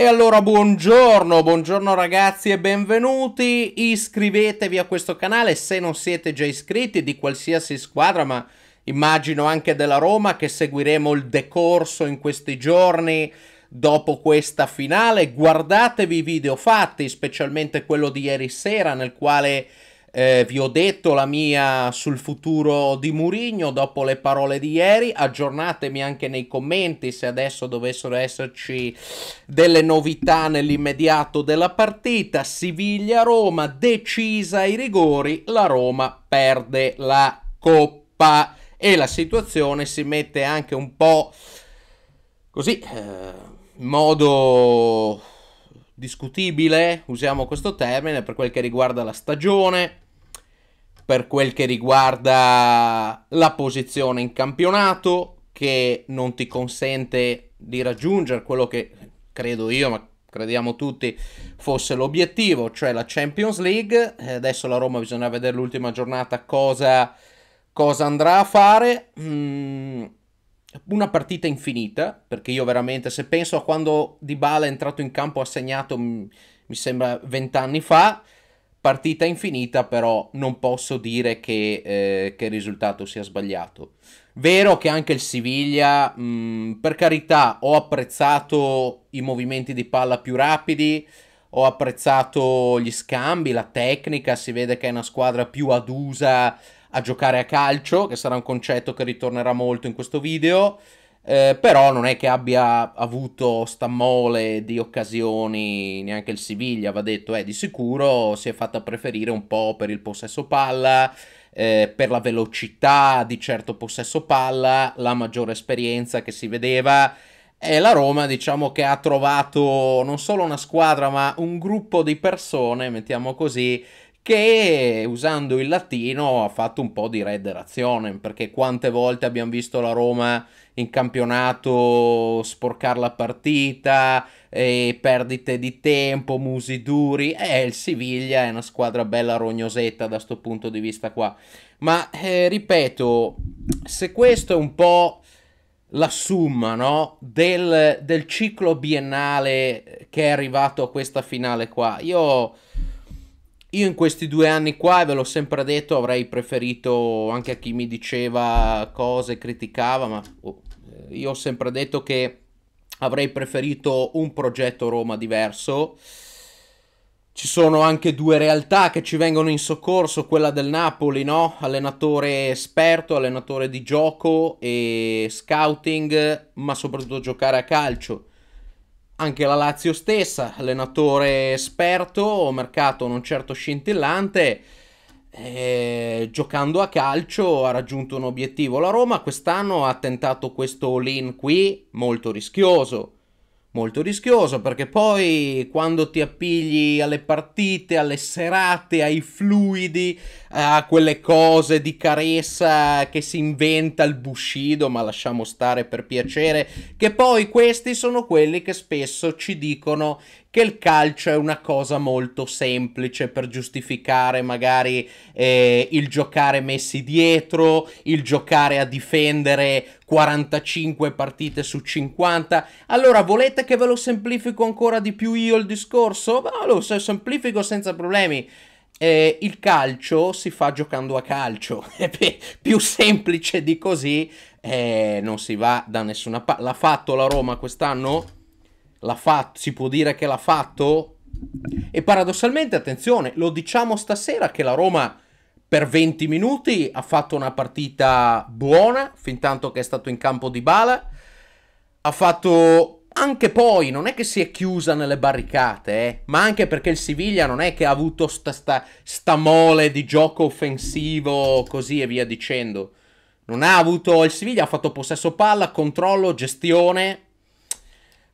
E allora buongiorno, buongiorno ragazzi e benvenuti, iscrivetevi a questo canale se non siete già iscritti di qualsiasi squadra ma immagino anche della Roma che seguiremo il decorso in questi giorni dopo questa finale, guardatevi i video fatti, specialmente quello di ieri sera nel quale eh, vi ho detto la mia sul futuro di Murigno dopo le parole di ieri. Aggiornatemi anche nei commenti se adesso dovessero esserci delle novità nell'immediato della partita. Siviglia-Roma decisa ai rigori, la Roma perde la coppa e la situazione si mette anche un po' così eh, in modo discutibile, usiamo questo termine, per quel che riguarda la stagione, per quel che riguarda la posizione in campionato, che non ti consente di raggiungere quello che credo io, ma crediamo tutti fosse l'obiettivo, cioè la Champions League. Eh, adesso la Roma bisogna vedere l'ultima giornata cosa, cosa andrà a fare. Mm una partita infinita, perché io veramente se penso a quando Dybala è entrato in campo ha segnato mm, mi sembra vent'anni fa, partita infinita, però non posso dire che, eh, che, il risultato sia sbagliato. Vero che anche il Siviglia, mm, per carità, ho apprezzato i movimenti di palla più rapidi, ho apprezzato gli scambi, la tecnica, si vede che è una squadra più adusa a giocare a calcio, che sarà un concetto che ritornerà molto in questo video. Eh, però non è che abbia avuto mole di occasioni neanche il Siviglia, va detto, eh, di sicuro si è fatta preferire un po' per il possesso palla, eh, per la velocità di certo possesso palla, la maggiore esperienza che si vedeva. E la Roma diciamo che ha trovato non solo una squadra ma un gruppo di persone, mettiamo così, che usando il latino ha fatto un po' di redderazione, perché quante volte abbiamo visto la Roma in campionato sporcare la partita, perdite di tempo, musi duri, e eh, il Siviglia è una squadra bella rognosetta da questo punto di vista qua. Ma eh, ripeto, se questo è un po' la summa no? del, del ciclo biennale che è arrivato a questa finale qua, io io in questi due anni qua, ve l'ho sempre detto, avrei preferito anche a chi mi diceva cose, criticava, ma oh, io ho sempre detto che avrei preferito un progetto Roma diverso. Ci sono anche due realtà che ci vengono in soccorso, quella del Napoli, no? Allenatore esperto, allenatore di gioco e scouting, ma soprattutto giocare a calcio. Anche la Lazio stessa, allenatore esperto, mercato non certo scintillante, eh, giocando a calcio ha raggiunto un obiettivo. La Roma quest'anno ha tentato questo all-in qui, molto rischioso molto rischioso perché poi quando ti appigli alle partite, alle serate, ai fluidi, eh, a quelle cose di caressa che si inventa il Bushido, ma lasciamo stare per piacere, che poi questi sono quelli che spesso ci dicono che il calcio è una cosa molto semplice per giustificare magari eh, il giocare messi dietro, il giocare a difendere 45 partite su 50. Allora volete che ve lo semplifico ancora di più io il discorso? No, lo semplifico senza problemi. Eh, il calcio si fa giocando a calcio, più semplice di così eh, non si va da nessuna parte. L'ha fatto la Roma quest'anno? L'ha fatto? Si può dire che l'ha fatto? E paradossalmente, attenzione, lo diciamo stasera che la Roma per 20 minuti, ha fatto una partita buona, fin tanto che è stato in campo di bala, ha fatto anche poi, non è che si è chiusa nelle barricate, eh, ma anche perché il Siviglia non è che ha avuto sta, sta, sta mole di gioco offensivo, così e via dicendo. Non ha avuto il Siviglia, ha fatto possesso palla, controllo, gestione,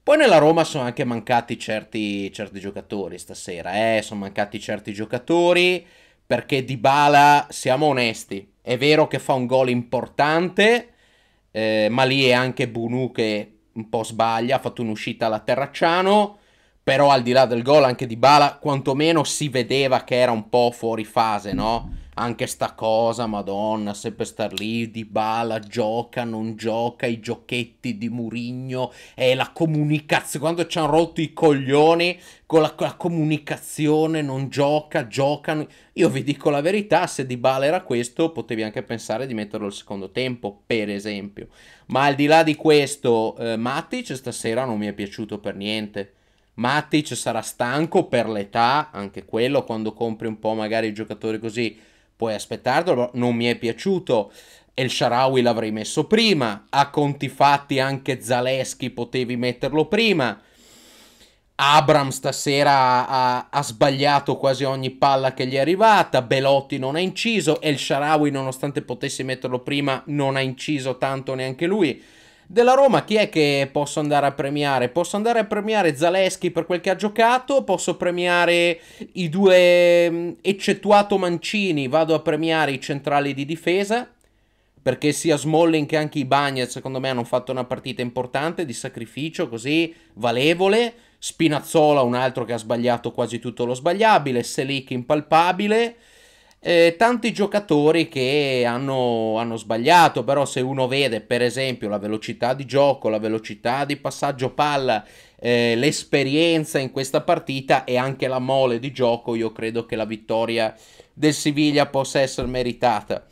poi nella Roma sono anche mancati certi, certi giocatori stasera, eh? sono mancati certi giocatori, perché Dybala, siamo onesti, è vero che fa un gol importante, eh, ma lì è anche Bunu che un po' sbaglia, ha fatto un'uscita alla Terracciano, però al di là del gol anche Dybala quantomeno si vedeva che era un po' fuori fase, no? anche sta cosa, madonna, sempre star lì, Di Bala gioca, non gioca, i giochetti di Murigno, è la comunicazione, quando ci hanno rotto i coglioni con la, la, comunicazione, non gioca, giocano. Io vi dico la verità, se Di Bala era questo, potevi anche pensare di metterlo al secondo tempo, per esempio. Ma al di là di questo, eh, Matic stasera non mi è piaciuto per niente. Matic sarà stanco per l'età, anche quello, quando compri un po' magari i giocatori così puoi aspettartelo, non mi è piaciuto. El Sharawi l'avrei messo prima, a conti fatti anche Zaleschi potevi metterlo prima. Abram stasera ha, ha, sbagliato quasi ogni palla che gli è arrivata, Belotti non ha inciso, El Sharawi nonostante potessi metterlo prima non ha inciso tanto neanche lui. Della Roma chi è che posso andare a premiare? Posso andare a premiare Zaleschi per quel che ha giocato, posso premiare i due, mm, eccettuato Mancini, vado a premiare i centrali di difesa, perché sia Smalling che anche i Bagnet secondo me hanno fatto una partita importante di sacrificio così valevole, Spinazzola un altro che ha sbagliato quasi tutto lo sbagliabile, Selic impalpabile eh, tanti giocatori che hanno, hanno, sbagliato, però se uno vede per esempio la velocità di gioco, la velocità di passaggio palla, eh, l'esperienza in questa partita e anche la mole di gioco, io credo che la vittoria del Siviglia possa essere meritata.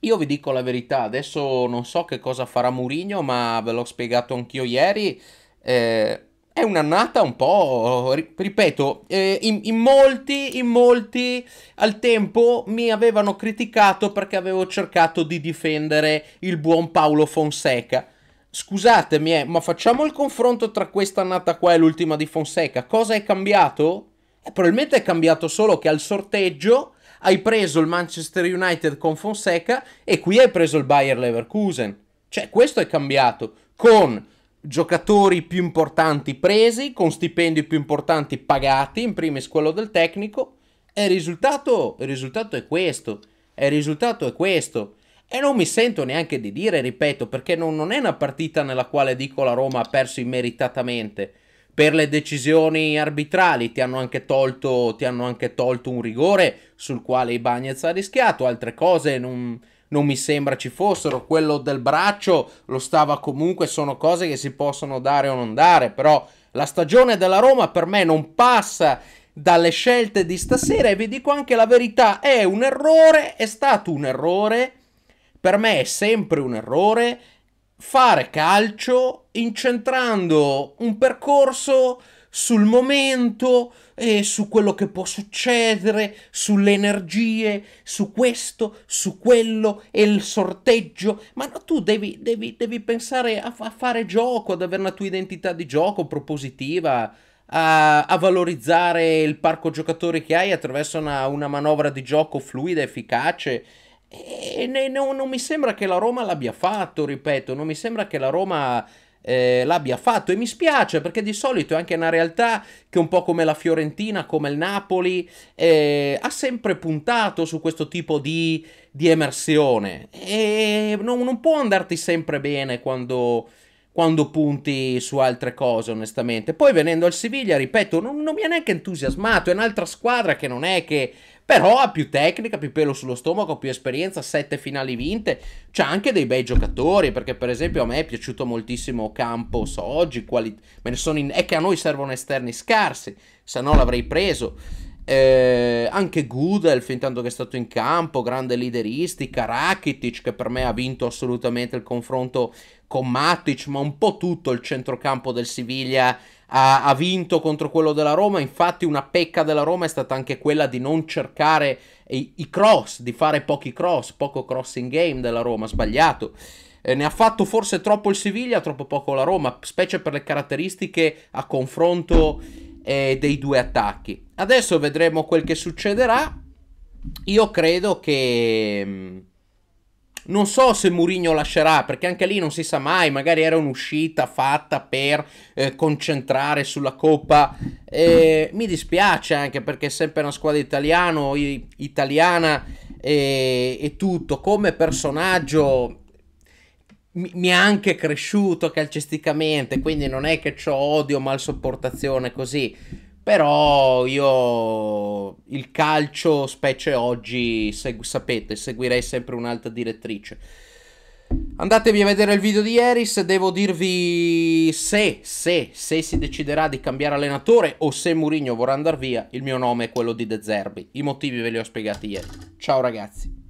Io vi dico la verità, adesso non so che cosa farà Mourinho, ma ve l'ho spiegato anch'io ieri. Eh, è un'annata un po', ripeto, eh, in, in, molti, in molti al tempo mi avevano criticato perché avevo cercato di difendere il buon Paolo Fonseca. Scusatemi, eh, ma facciamo il confronto tra questa annata qua e l'ultima di Fonseca. Cosa è cambiato? Eh, probabilmente è cambiato solo che al sorteggio hai preso il Manchester United con Fonseca e qui hai preso il Bayer Leverkusen. Cioè, questo è cambiato con giocatori più importanti presi, con stipendi più importanti pagati, in primis quello del tecnico, e il risultato, il risultato è questo, e il risultato è questo. E non mi sento neanche di dire, ripeto, perché non, non è una partita nella quale dico la Roma ha perso immeritatamente. Per le decisioni arbitrali ti hanno anche tolto, ti hanno anche tolto un rigore sul quale Ibagnez ha rischiato, altre cose non non mi sembra ci fossero, quello del braccio lo stava comunque, sono cose che si possono dare o non dare, però la stagione della Roma per me non passa dalle scelte di stasera e vi dico anche la verità, è un errore, è stato un errore, per me è sempre un errore fare calcio incentrando un percorso sul momento, eh, su quello che può succedere, sulle energie, su questo, su quello e il sorteggio. Ma no, tu devi, devi, devi pensare a, a, fare gioco, ad avere una tua identità di gioco propositiva. A, a valorizzare il parco giocatori che hai attraverso una, una manovra di gioco fluida, efficace e ne, no, non mi sembra che la Roma l'abbia fatto, ripeto, non mi sembra che la Roma eh, l'abbia fatto e mi spiace perché di solito è anche una realtà che un po' come la Fiorentina, come il Napoli, eh, ha sempre puntato su questo tipo di, di emersione e non, non può andarti sempre bene quando quando punti su altre cose, onestamente. Poi venendo al Siviglia, ripeto, non, non mi ha neanche entusiasmato, è un'altra squadra che non è che... Però ha più tecnica, più pelo sullo stomaco, più esperienza, sette finali vinte. C'ha anche dei bei giocatori, perché per esempio a me è piaciuto moltissimo Campos oggi, quali... me ne sono in... è che a noi servono esterni scarsi, se no l'avrei preso eh, anche Gudelf intanto che è stato in campo, grande lideristica, Rakitic che per me ha vinto assolutamente il confronto con Matic, ma un po' tutto il centrocampo del Siviglia ha, ha, vinto contro quello della Roma, infatti una pecca della Roma è stata anche quella di non cercare i, i cross, di fare pochi cross, poco crossing game della Roma, sbagliato. Eh, ne ha fatto forse troppo il Siviglia, troppo poco la Roma, specie per le caratteristiche a confronto eh, dei due attacchi. Adesso vedremo quel che succederà. Io credo che... Mm, non so se Mourinho lascerà, perché anche lì non si sa mai, magari era un'uscita fatta per eh, concentrare sulla Coppa. Eh, mi dispiace anche perché è sempre una squadra italiano, italiana e, e tutto. Come personaggio mi è anche cresciuto calcisticamente, quindi non è che ho odio, mal sopportazione così. Però io il calcio, specie oggi, segu- sapete, seguirei sempre un'altra direttrice. Andatevi a vedere il video di ieri, se devo dirvi se, se, se si deciderà di cambiare allenatore o se Mourinho vorrà andare via, il mio nome è quello di De Zerbi. I motivi ve li ho spiegati ieri. Ciao ragazzi.